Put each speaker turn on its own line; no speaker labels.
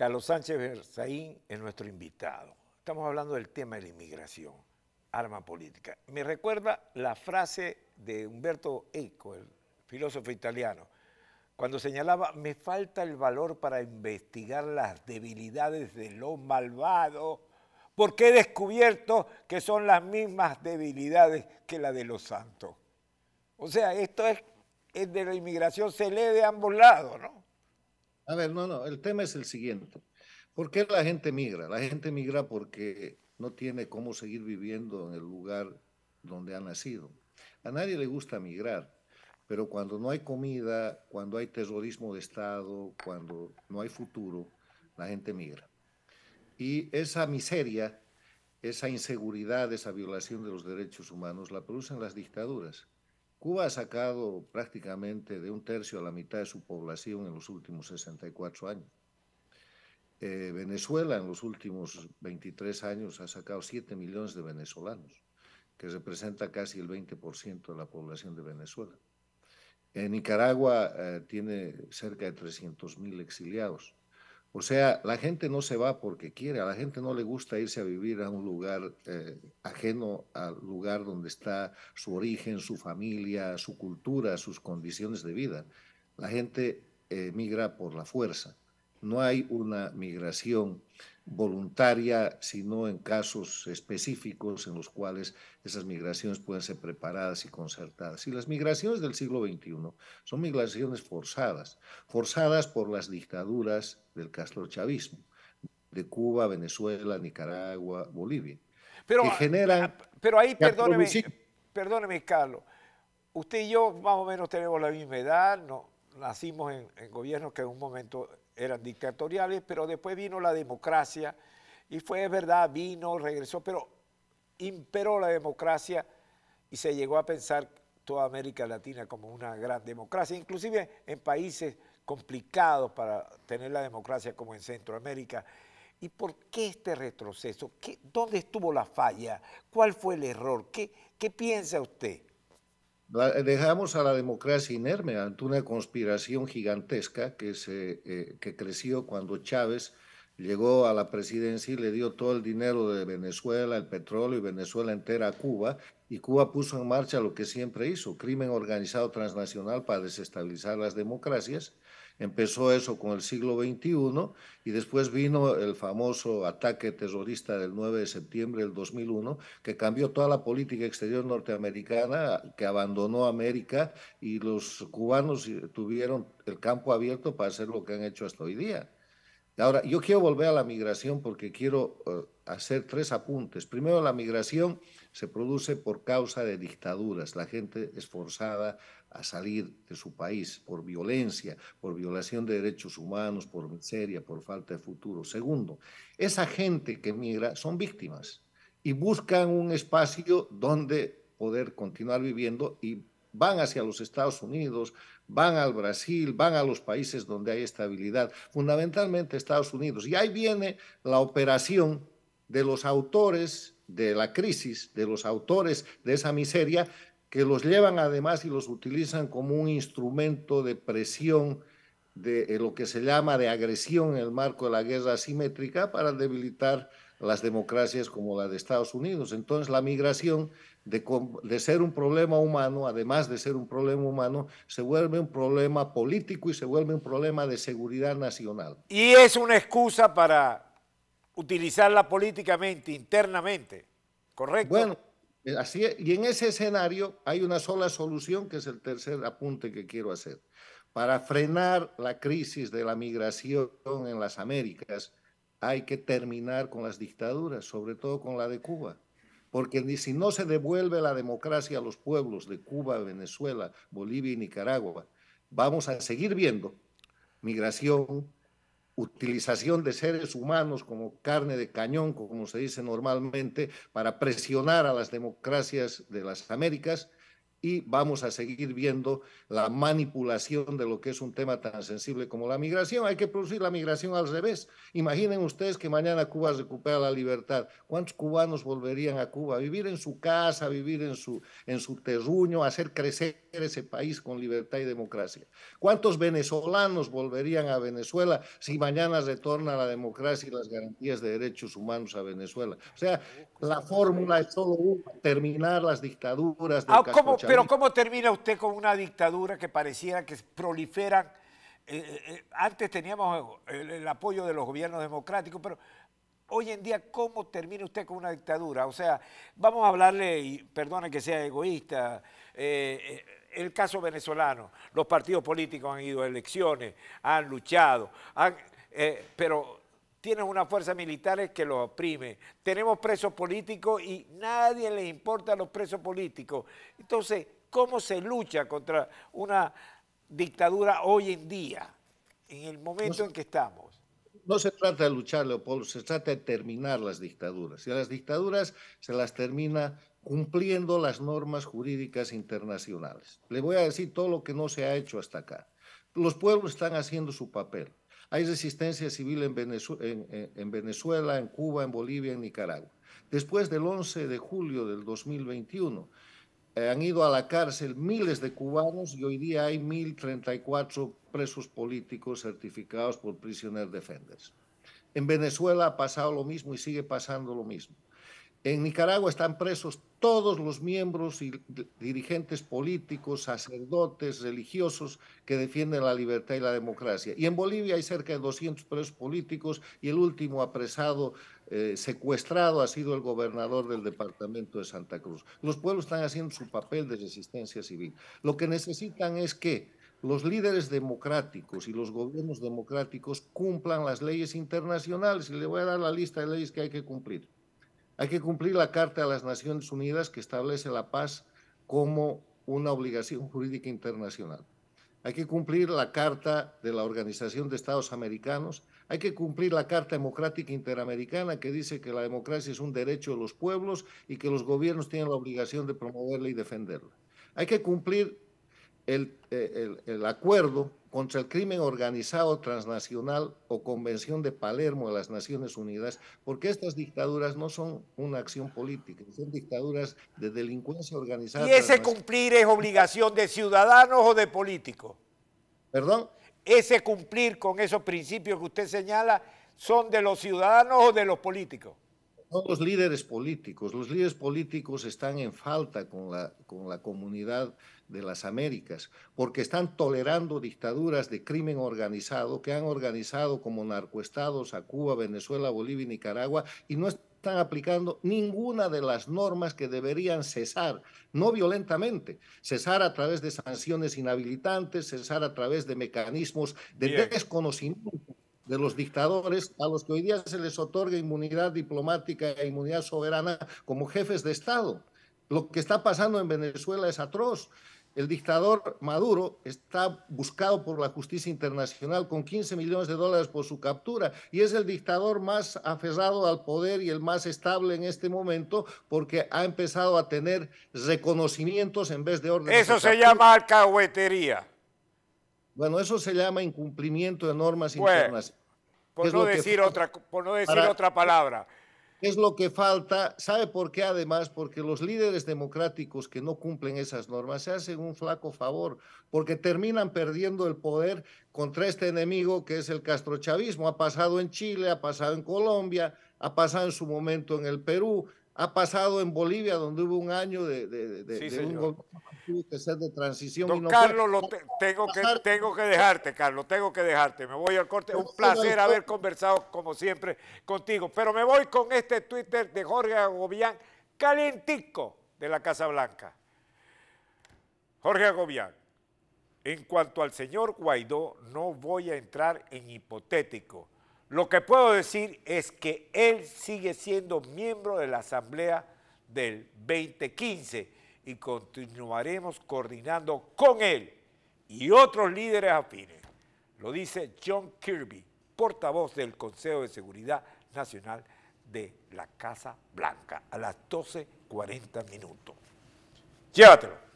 Carlos Sánchez Berzaín es nuestro invitado. Estamos hablando del tema de la inmigración, arma política. Me recuerda la frase de Humberto Eco, el filósofo italiano, cuando señalaba, me falta el valor para investigar las debilidades de los malvados, porque he descubierto que son las mismas debilidades que la de los santos. O sea, esto es, es de la inmigración, se lee de ambos lados, ¿no?
A ver, no, no, el tema es el siguiente. ¿Por qué la gente migra? La gente migra porque no tiene cómo seguir viviendo en el lugar donde ha nacido. A nadie le gusta migrar, pero cuando no hay comida, cuando hay terrorismo de Estado, cuando no hay futuro, la gente migra. Y esa miseria, esa inseguridad, esa violación de los derechos humanos la producen las dictaduras. Cuba ha sacado prácticamente de un tercio a la mitad de su población en los últimos 64 años. Eh, Venezuela en los últimos 23 años ha sacado 7 millones de venezolanos, que representa casi el 20% de la población de Venezuela. En Nicaragua eh, tiene cerca de 300.000 exiliados. O sea, la gente no se va porque quiere, a la gente no le gusta irse a vivir a un lugar eh, ajeno al lugar donde está su origen, su familia, su cultura, sus condiciones de vida. La gente migra por la fuerza. No hay una migración voluntaria, sino en casos específicos en los cuales esas migraciones pueden ser preparadas y concertadas. Y las migraciones del siglo XXI son migraciones forzadas, forzadas por las dictaduras del castrochavismo, de Cuba, Venezuela, Nicaragua, Bolivia, pero, que ah, ah, Pero ahí, perdóneme, perdóneme, Carlos, usted y yo más o menos
tenemos la misma edad, no, nacimos en, en gobiernos que en un momento eran dictatoriales, pero después vino la democracia y fue verdad, vino, regresó, pero imperó la democracia y se llegó a pensar toda América Latina como una gran democracia, inclusive en países complicados para tener la democracia como en Centroamérica. ¿Y por qué este retroceso? ¿Dónde estuvo la falla? ¿Cuál fue el error? ¿Qué, qué piensa usted?
Eh, dejamos a la democracia inerme ante una conspiración gigantesca que, se, eh, que creció cuando Chávez llegó a la presidencia y le dio todo el dinero de Venezuela, el petróleo y Venezuela entera a Cuba y Cuba puso en marcha lo que siempre hizo, crimen organizado transnacional para desestabilizar las democracias. Empezó eso con el siglo XXI y después vino el famoso ataque terrorista del 9 de septiembre del 2001, que cambió toda la política exterior norteamericana, que abandonó América y los cubanos tuvieron el campo abierto para hacer lo que han hecho hasta hoy día. Ahora, yo quiero volver a la migración porque quiero eh, hacer tres apuntes. Primero, la migración se produce por causa de dictaduras. La gente es forzada a salir de su país por violencia, por violación de derechos humanos, por miseria, por falta de futuro. Segundo, esa gente que migra son víctimas y buscan un espacio donde poder continuar viviendo y van hacia los Estados Unidos, van al Brasil, van a los países donde hay estabilidad, fundamentalmente Estados Unidos. Y ahí viene la operación de los autores de la crisis, de los autores de esa miseria, que los llevan además y los utilizan como un instrumento de presión, de eh, lo que se llama de agresión en el marco de la guerra asimétrica para debilitar las democracias como la de Estados Unidos. Entonces la migración de, ser un problema humano, además de ser un problema humano, se vuelve un problema político y se vuelve un problema de seguridad nacional.
Y es una excusa para utilizarla políticamente, internamente,
¿correcto? Bueno, eh, así y en ese escenario hay una sola solución, que es el tercer apunte que quiero hacer. Para frenar la crisis de la migración en las Américas, hay que terminar con las dictaduras, sobre todo con la de Cuba porque si no se devuelve la democracia a los pueblos de Cuba, Venezuela, Bolivia y Nicaragua, vamos a seguir viendo migración, utilización de seres humanos como carne de cañón, como se dice normalmente, para presionar a las democracias de las Américas y vamos a seguir viendo la manipulación de lo que es un tema tan sensible como la migración. Hay que producir la migración al revés. Imaginen ustedes que mañana Cuba recupera la libertad. ¿Cuántos cubanos volverían a Cuba? Vivir en su casa, vivir en su, en su terruño, hacer crecer ese país con libertad y democracia. ¿Cuántos venezolanos volverían a Venezuela si mañana retorna la democracia y las garantías de derechos humanos a Venezuela? O sea, la fórmula es solo una, terminar las dictaduras. De ah, pero
¿cómo termina usted con una dictadura que pareciera que proliferan? Eh, eh, eh, antes teníamos el, apoyo de los gobiernos democráticos, pero hoy en día, ¿cómo termina usted con una dictadura? O sea, vamos a hablarle, y perdone que sea egoísta, el caso venezolano, los partidos políticos han ido a elecciones, han luchado, han, pero tienen una fuerza militar que los oprime. Tenemos presos políticos y nadie les importa a los presos políticos. Entonces, ¿cómo se lucha contra una dictadura hoy en día,
en el momento en que estamos? No se trata de luchar, Leopoldo, se trata de terminar las dictaduras. Y a las dictaduras se las termina cumpliendo las normas jurídicas internacionales. Le voy a decir todo lo que no se ha hecho hasta acá. Los pueblos están haciendo su papel. Hay resistencia civil en Venezuela, en, Venezuela, en Cuba, en Bolivia, en Nicaragua. Después del 11 de julio del 2021, eh, han ido a la cárcel miles de cubanos y hoy día hay 1.034 presos políticos certificados por Prisoner Defenders. En Venezuela ha pasado lo mismo y sigue pasando lo mismo. En Nicaragua están presos todos los miembros y dirigentes políticos, sacerdotes, religiosos que defienden la libertad y la democracia. Y en Bolivia hay cerca de 200 presos políticos y el último apresado, eh, secuestrado, ha sido el gobernador del departamento de Santa Cruz. Los pueblos están haciendo su papel de resistencia civil. Lo que necesitan es que los líderes democráticos y los gobiernos democráticos cumplan las leyes internacionales. Y le voy a dar la lista de leyes que hay que cumplir hay que cumplir la Carta de las Naciones Unidas que establece la paz como una obligación jurídica internacional. Hay que cumplir la Carta de la Organización de Estados Americanos. Hay que cumplir la Carta Democrática Interamericana que dice que la democracia es un derecho de los pueblos y que los gobiernos tienen la obligación de promoverla y defenderla. Hay que cumplir eh, el, acuerdo contra el crimen organizado transnacional o Convención de Palermo de las Naciones Unidas, porque estas dictaduras no son una acción política, son dictaduras de delincuencia organizada. ¿Y ese
cumplir es obligación de ciudadanos o de políticos? ¿Perdón? ¿Ese cumplir con esos principios que usted señala son de los ciudadanos o de los políticos?
no los líderes políticos. Los líderes políticos están en falta con la, con la comunidad de las Américas, porque están tolerando dictaduras de crimen organizado que han organizado como narcoestados a Cuba, Venezuela, Bolivia y Nicaragua y no están aplicando ninguna de las normas que deberían cesar, no violentamente, cesar a través de sanciones inhabilitantes, cesar a través de mecanismos de desconocimiento de los dictadores a los que hoy día se les otorga inmunidad diplomática e inmunidad soberana como jefes de Estado. Lo que está pasando en Venezuela es atroz. El dictador Maduro está buscado por la justicia internacional con 15 millones de dólares por su captura y es el dictador más aferrado al poder y el más estable en este momento porque ha empezado a tener reconocimientos en vez de órdenes. Eso se
llama alcahuetería.
Bueno, eso se llama incumplimiento de normas internas. internacionales. Por no, decir otra,
no decir otra palabra.
Es lo que falta. ¿Sabe por qué además? Porque los líderes democráticos que no cumplen esas normas se hacen un flaco favor, porque terminan perdiendo el poder contra este enemigo que es el castrochavismo. Ha pasado en Chile, ha pasado en Colombia, ha pasado en su momento en el Perú, ha pasado en Bolivia, donde hubo un año de, de, sí, un que ser de transición. Don Carlos,
tengo, que, tengo que dejarte, Carlos, tengo que dejarte. Me voy al corte. Un placer haber conversado, como siempre, contigo. Pero me voy con este Twitter de Jorge Agobián, calentico de la Casa Blanca. Jorge Agobián, en cuanto al señor Guaidó, no voy a entrar en hipotético lo que puedo decir es que él sigue siendo miembro de la Asamblea del 2015 y continuaremos coordinando con él y otros líderes afines. Lo dice John Kirby, portavoz del Consejo de Seguridad Nacional de la Casa Blanca, a las 12.40 minutos. Llévatelo.